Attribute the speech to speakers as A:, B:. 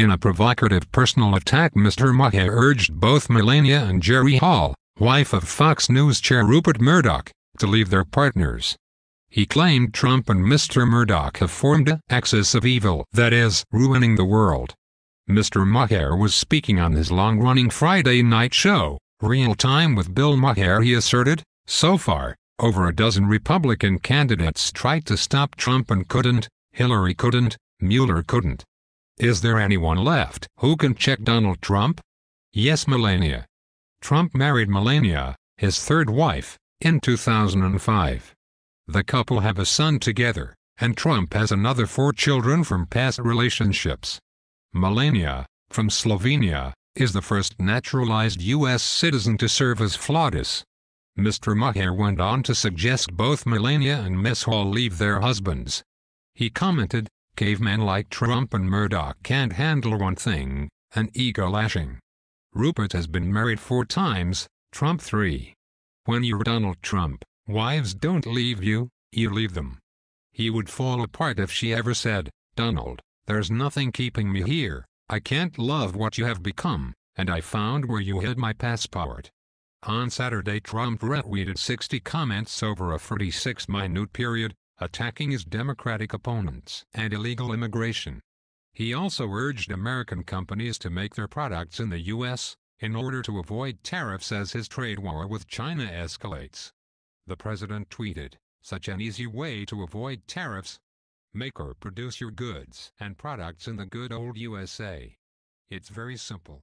A: In a provocative personal attack Mr. Maher urged both Melania and Jerry Hall, wife of Fox News chair Rupert Murdoch, to leave their partners. He claimed Trump and Mr. Murdoch have formed an axis of evil that is, ruining the world. Mr. Maher was speaking on his long-running Friday night show, Real Time with Bill Maher he asserted, so far, over a dozen Republican candidates tried to stop Trump and couldn't, Hillary couldn't, Mueller couldn't. Is there anyone left who can check Donald Trump? Yes, Melania. Trump married Melania, his third wife, in 2005. The couple have a son together, and Trump has another four children from past relationships. Melania, from Slovenia, is the first naturalized U.S. citizen to serve as FLOTUS. Mr. Maher went on to suggest both Melania and Hall leave their husbands. He commented, Cavemen like Trump and Murdoch can't handle one thing, an ego lashing. Rupert has been married four times, Trump three. When you're Donald Trump, wives don't leave you, you leave them. He would fall apart if she ever said, Donald, there's nothing keeping me here, I can't love what you have become, and I found where you hid my passport. On Saturday Trump retweeted 60 comments over a 46-minute period, attacking his Democratic opponents and illegal immigration. He also urged American companies to make their products in the U.S. in order to avoid tariffs as his trade war with China escalates. The president tweeted, such an easy way to avoid tariffs. Make or produce your goods and products in the good old USA. It's very simple.